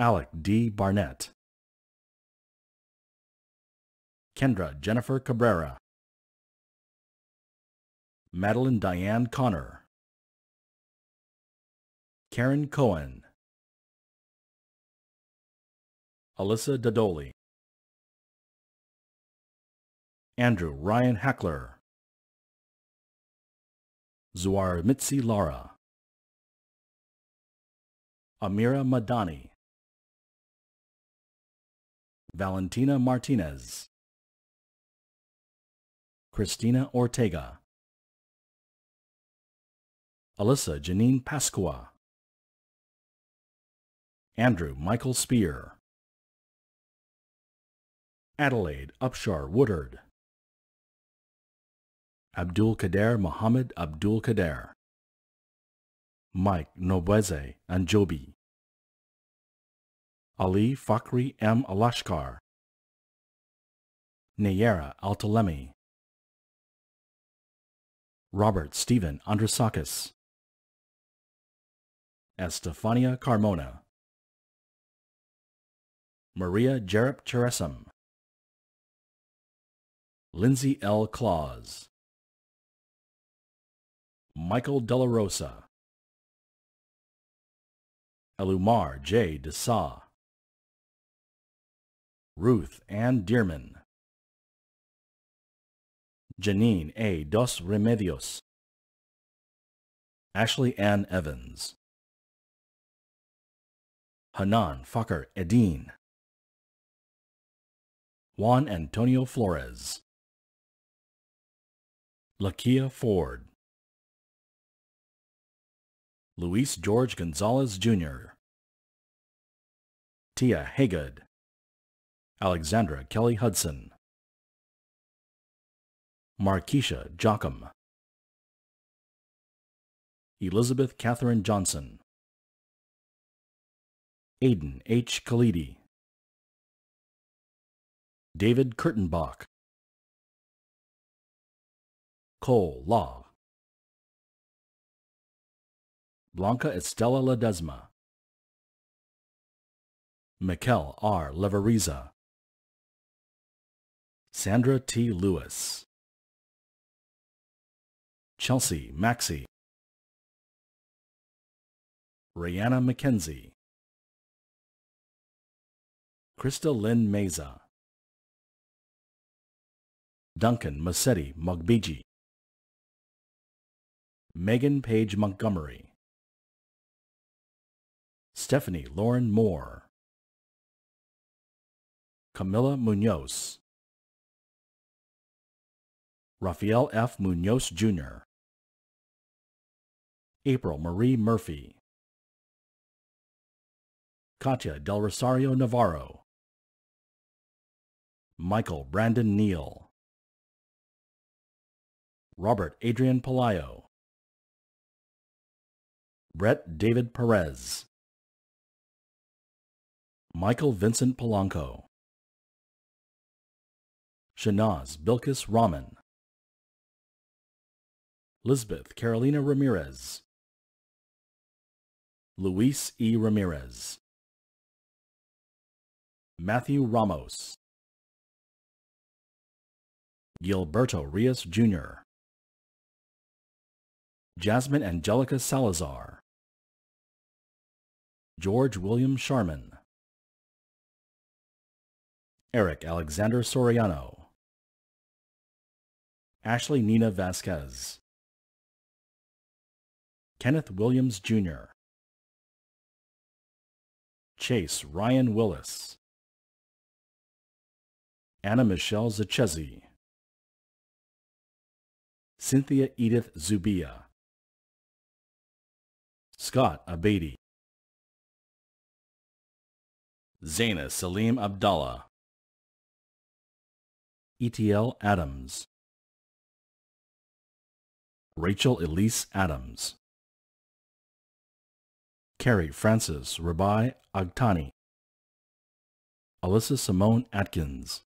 Alec D. Barnett, Kendra Jennifer Cabrera, Madeline Diane Connor, Karen Cohen, Alyssa Dadoli, Andrew Ryan Hackler, Zuar Mitzi Lara, Amira Madani, Valentina Martinez, Christina Ortega, Alyssa Janine Pasqua, Andrew Michael Spear, Adelaide Upshar Woodard, Abdul Kader Mohammed Abdul Kader, Mike Nobweze Anjobi. Ali Fakhri M. Alashkar, Nayera Altalemi, Robert Stephen Andrasakis, Estefania Carmona, Maria Jarep Cheresum, Lindsay L. Claus, Michael Delarosa, Elumar J. Desa. Ruth Ann Dearman, Janine A. Dos Remedios, Ashley Ann Evans, Hanan Fakar Edine. Juan Antonio Flores, Lakia Ford, Luis George Gonzalez Jr., Tia Haygood, Alexandra Kelly Hudson, Markeisha Jockum, Elizabeth Catherine Johnson, Aidan H. Khalidi, David Kurtenbach, Cole Law, Blanca Estela Ledesma, Mikel R. Leveriza, Sandra T. Lewis. Chelsea Maxey. Rhianna McKenzie. Krista Lynn Meza. Duncan Massetti Mugbeji, Megan Page Montgomery. Stephanie Lauren Moore. Camilla Munoz. Rafael F. Munoz, Jr. April Marie Murphy. Katya Del Rosario Navarro. Michael Brandon Neal. Robert Adrian Palayo. Brett David Perez. Michael Vincent Polanco. Shanaz Bilkis Rahman. Lisbeth Carolina Ramirez. Luis E. Ramirez. Matthew Ramos. Gilberto Rios, Jr. Jasmine Angelica Salazar. George William Sharman. Eric Alexander Soriano. Ashley Nina Vasquez. Kenneth Williams, Jr. Chase Ryan Willis. Anna Michelle Zachezzi. Cynthia Edith Zubia. Scott Abadi. Zaina Salim Abdallah. ETL Adams. Rachel Elise Adams. Carrie Francis Rabai Agtani, Alyssa Simone Atkins,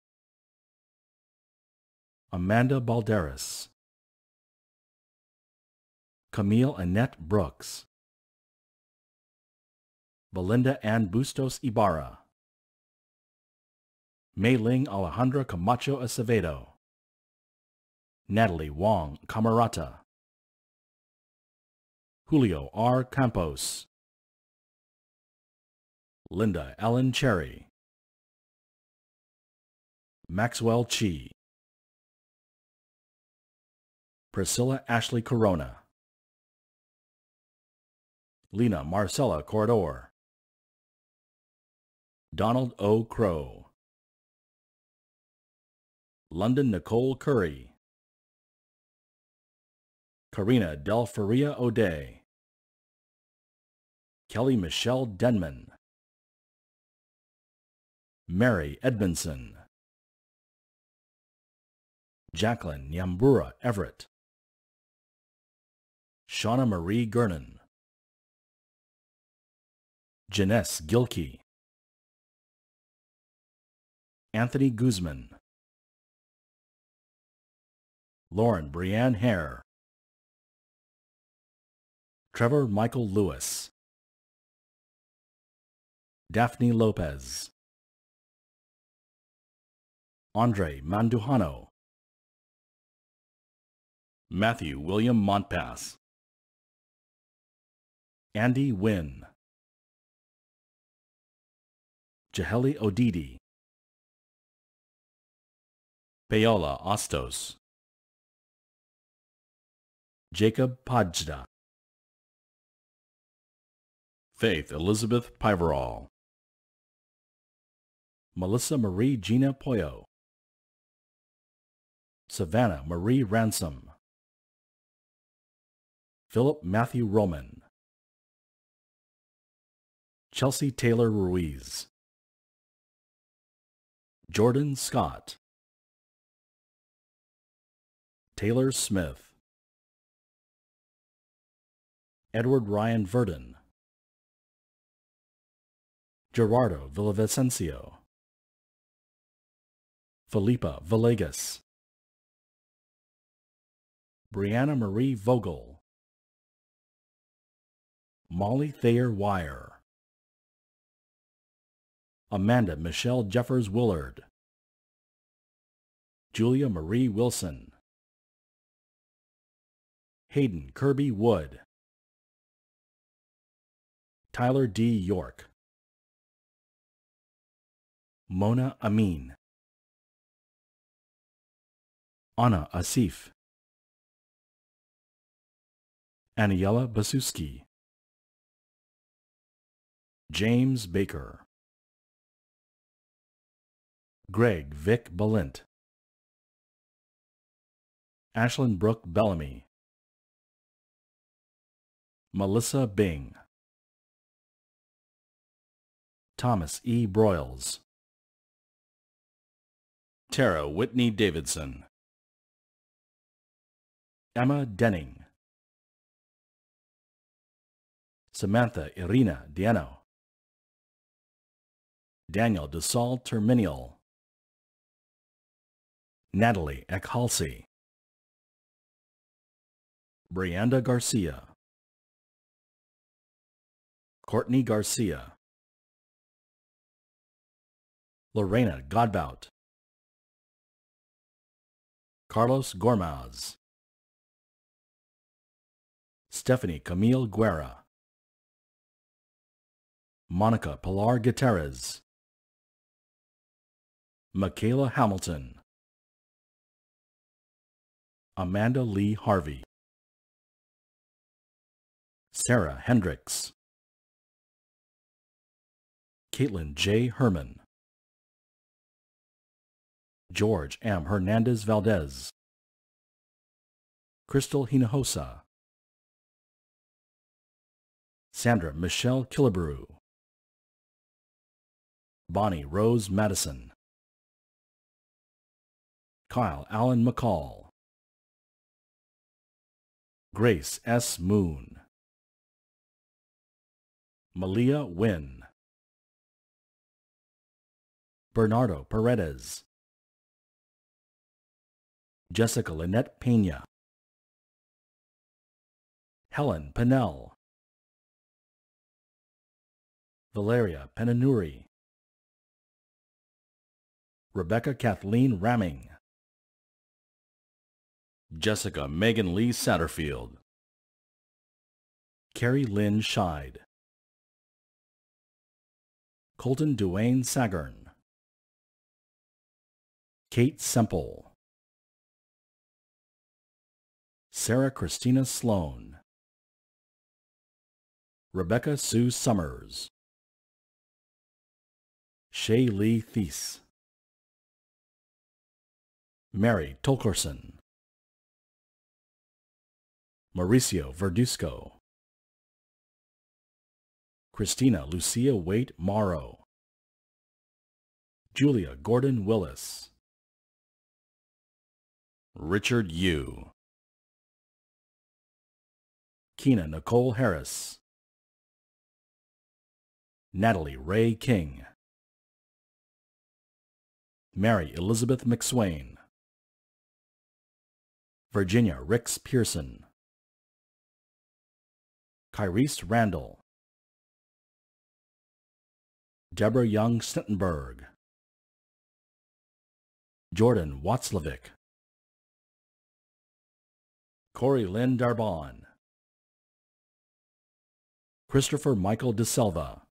Amanda Balderas, Camille Annette Brooks, Belinda Ann Bustos Ibarra, Mei Ling Alejandra Camacho Acevedo, Natalie Wong Camarata, Julio R. Campos, Linda Allen Cherry, Maxwell Chi, Priscilla Ashley Corona, Lena Marcella Corridor, Donald O. Crow, London Nicole Curry, Karina Del Faria O'Day, Kelly Michelle Denman, Mary Edmondson, Jacqueline Nyambura Everett, Shauna Marie Gernon, Janess Gilkey, Anthony Guzman, Lauren Brianne Hare, Trevor Michael Lewis, Daphne Lopez. Andre Manduhano, Matthew William Montpass, Andy Wynn, Jaheli Odidi, Paola Ostos, Jacob Pajda, Faith Elizabeth Piverall, Melissa Marie Gina Poyo, Savannah Marie Ransom, Philip Matthew Roman, Chelsea Taylor Ruiz, Jordan Scott, Taylor Smith, Edward Ryan Verdon, Gerardo Villavicencio, Felipa Villegas, Brianna Marie Vogel, Molly Thayer Wire, Amanda Michelle Jeffers Willard, Julia Marie Wilson, Hayden Kirby Wood, Tyler D. York, Mona Amin, Anna Asif, Aniela Basuski, James Baker, Greg Vic Balint, Ashlyn Brooke Bellamy, Melissa Bing, Thomas E. Broyles, Tara Whitney Davidson, Emma Denning, Samantha Irina Diano, Daniel DeSalle Terminial, Natalie Eckhalsey, Brianda Garcia, Courtney Garcia, Lorena Godbout, Carlos Gormaz, Stephanie Camille Guerra, Monica Pilar Gutierrez, Michaela Hamilton, Amanda Lee Harvey, Sarah Hendricks, Caitlin J. Herman, George M. Hernandez Valdez, Crystal Hinojosa, Sandra Michelle Killebrew, Bonnie Rose Madison, Kyle Allen McCall, Grace S. Moon, Malia Wynn, Bernardo Paredes, Jessica Lynette Pena, Helen Pennell, Valeria Penanuri, Rebecca Kathleen Ramming. Jessica Megan Lee Satterfield. Carrie Lynn Scheid. Colton Duane Sagern. Kate Semple. Sarah Christina Sloan. Rebecca Sue Summers. Shay Lee Thies. Mary Tolkerson, Mauricio Verdusco, Christina Lucia Waite Morrow, Julia Gordon Willis, Richard Yu, Keena Nicole Harris, Natalie Ray King, Mary Elizabeth McSwain, Virginia Ricks Pearson, Kyrese Randall, Deborah Young Stintenberg, Jordan Watzlawick, Corey Lynn Darbon, Christopher Michael De Silva,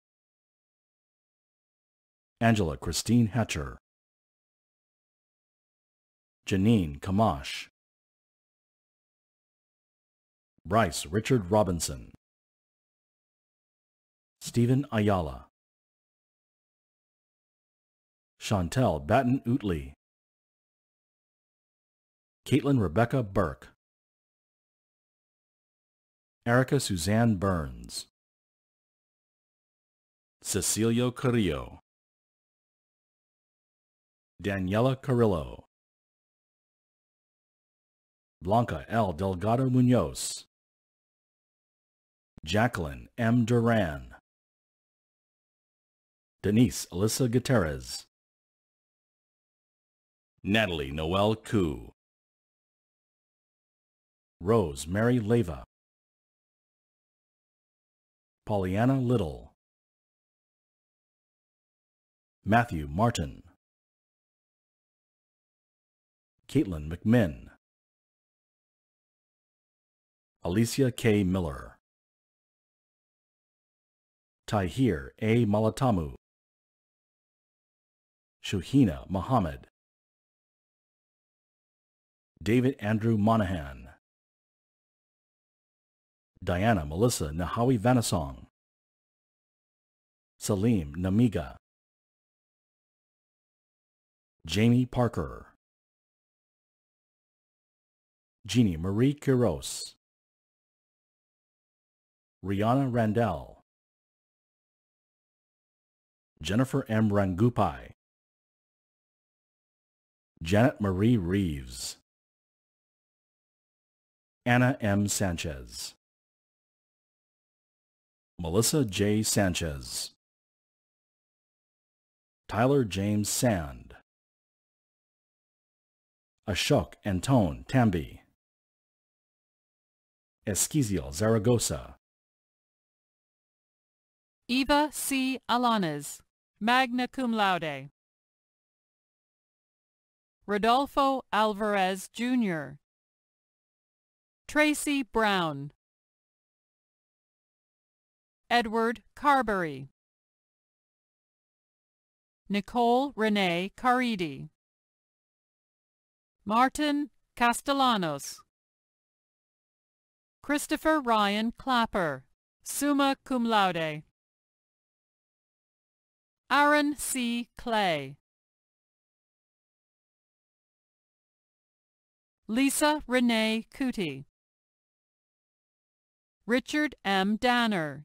Angela Christine Hatcher, Janine Kamash, Bryce Richard Robinson, Stephen Ayala, Chantel Batten Utley, Caitlin Rebecca Burke, Erica Suzanne Burns, Cecilio Carrillo, Daniela Carrillo, Blanca L. Delgado Munoz, Jacqueline M. Duran, Denise Alyssa Gutierrez, Natalie Noel Koo, Rose Mary Leva, Pollyanna Little, Matthew Martin, Caitlin McMinn, Alicia K. Miller. Tahir A. Malatamu, Shuhina Muhammad, David Andrew Monahan, Diana Melissa Nahawi Vanasong, Salim Namiga, Jamie Parker, Jeannie Marie Quiros, Rihanna Randell, Jennifer M. Rangupai, Janet Marie Reeves, Anna M. Sanchez, Melissa J. Sanchez, Tyler James Sand, Ashok Antone Tambi, Esquiziel Zaragoza, Eva C. Alanes Magna cum laude. Rodolfo Alvarez, Jr. Tracy Brown. Edward Carberry. Nicole Renee Caridi. Martin Castellanos. Christopher Ryan Clapper, summa cum laude. Aaron C. Clay. Lisa Renee Cootie. Richard M. Danner.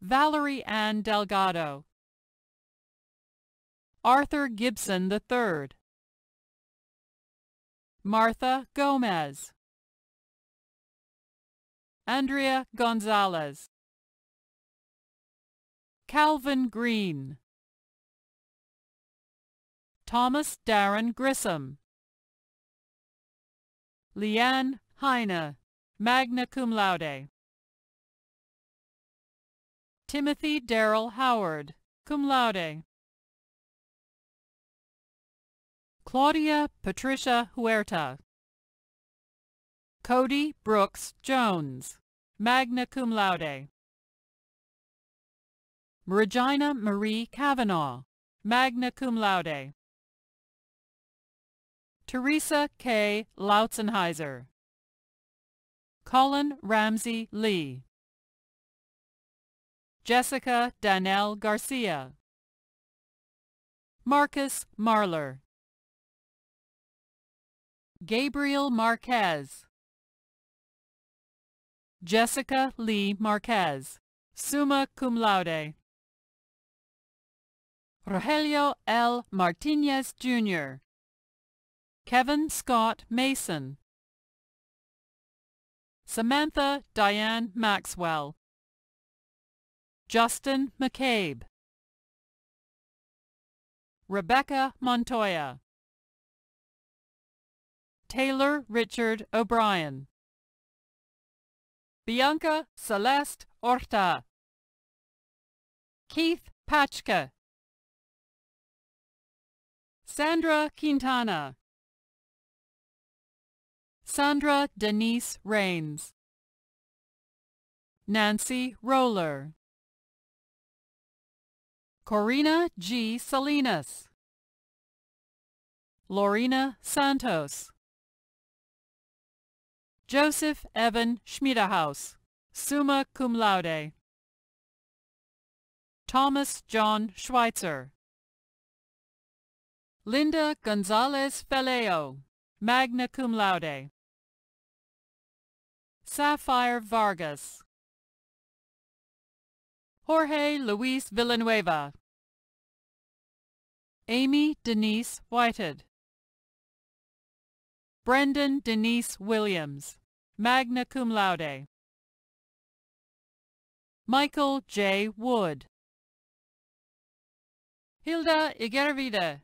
Valerie Ann Delgado. Arthur Gibson III. Martha Gomez. Andrea Gonzalez. Calvin Green Thomas Darren Grissom Leanne Heine, magna cum laude. Timothy Darrell Howard, cum laude. Claudia Patricia Huerta. Cody Brooks Jones, magna cum laude. Regina Marie Cavanaugh, magna cum laude. Teresa K. Lautzenheiser. Colin Ramsey Lee. Jessica Danelle Garcia. Marcus Marlar. Gabriel Marquez. Jessica Lee Marquez, summa cum laude. Rogelio L. Martinez, Jr. Kevin Scott Mason Samantha Diane Maxwell Justin McCabe Rebecca Montoya Taylor Richard O'Brien Bianca Celeste Orta Keith Pachka Sandra Quintana. Sandra Denise Rains. Nancy Roller. Corina G. Salinas. Lorena Santos. Joseph Evan Schmiedehaus, summa cum laude. Thomas John Schweitzer. Linda Gonzalez Feleo, magna cum laude. Sapphire Vargas. Jorge Luis Villanueva. Amy Denise Whited. Brendan Denise Williams, magna cum laude. Michael J. Wood. Hilda Igervida.